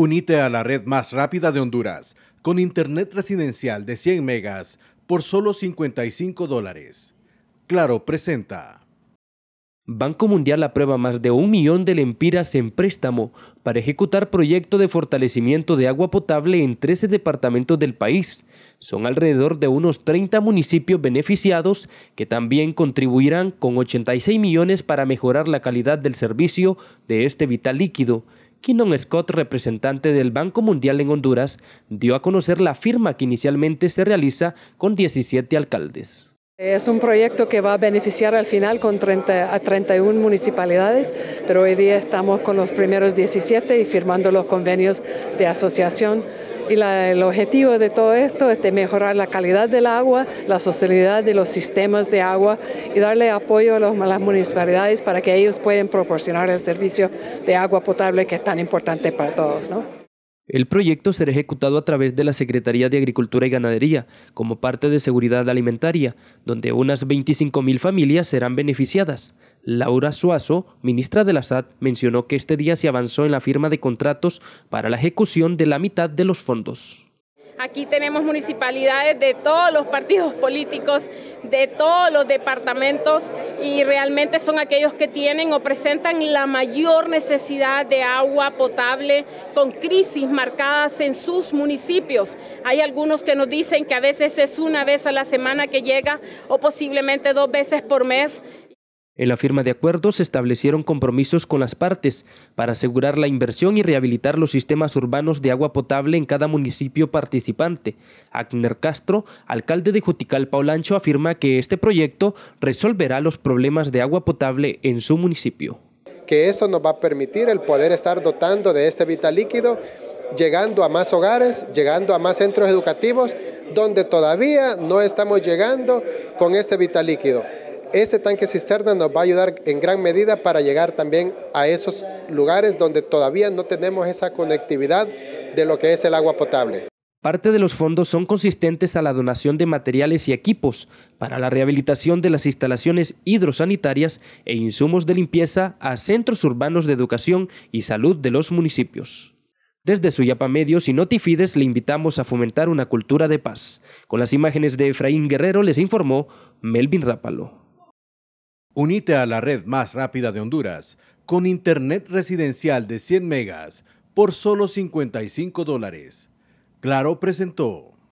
Unite a la red más rápida de Honduras con internet residencial de 100 megas por solo 55 dólares. Claro presenta. Banco Mundial aprueba más de un millón de lempiras en préstamo para ejecutar proyecto de fortalecimiento de agua potable en 13 departamentos del país. Son alrededor de unos 30 municipios beneficiados que también contribuirán con 86 millones para mejorar la calidad del servicio de este vital líquido. Kinon Scott, representante del Banco Mundial en Honduras, dio a conocer la firma que inicialmente se realiza con 17 alcaldes. Es un proyecto que va a beneficiar al final con 30, a 31 municipalidades, pero hoy día estamos con los primeros 17 y firmando los convenios de asociación y el objetivo de todo esto es de mejorar la calidad del agua, la sostenibilidad de los sistemas de agua y darle apoyo a, las municipalidades para que ellos puedan proporcionar el servicio de agua potable que es tan importante para todos. El proyecto será ejecutado a través de la Secretaría de Agricultura y Ganadería como parte de Seguridad Alimentaria, donde unas 25.000 familias serán beneficiadas. Laura Suazo, ministra de la SAT, mencionó que este día se avanzó en la firma de contratos para la ejecución de la mitad de los fondos. Aquí tenemos municipalidades de todos los partidos políticos, de todos los departamentos y realmente son aquellos que tienen o presentan la mayor necesidad de agua potable con crisis marcadas en sus municipios. Hay algunos que nos dicen que a veces es una vez a la semana que llega o posiblemente dos veces por mes. En la firma de acuerdos se establecieron compromisos con las partes para asegurar la inversión y rehabilitar los sistemas urbanos de agua potable en cada municipio participante. Agner Castro, alcalde de Juticalpa Olancho, afirma que este proyecto resolverá los problemas de agua potable en su municipio. Que eso nos va a permitir el poder estar dotando de este vital líquido llegando a más hogares, llegando a más centros educativos, donde todavía no estamos llegando con este vital líquido. Ese tanque cisterna nos va a ayudar en gran medida para llegar también a esos lugares donde todavía no tenemos esa conectividad de lo que es el agua potable. Parte de los fondos son consistentes a la donación de materiales y equipos para la rehabilitación de las instalaciones hidrosanitarias e insumos de limpieza a centros urbanos de educación y salud de los municipios. Desde Suyapa Medios y Notifides le invitamos a fomentar una cultura de paz. Con las imágenes de Efraín Guerrero les informó Melvin Rápalo. Unite a la red más rápida de Honduras con internet residencial de 100 megas por solo 55 dólares. Claro presentó.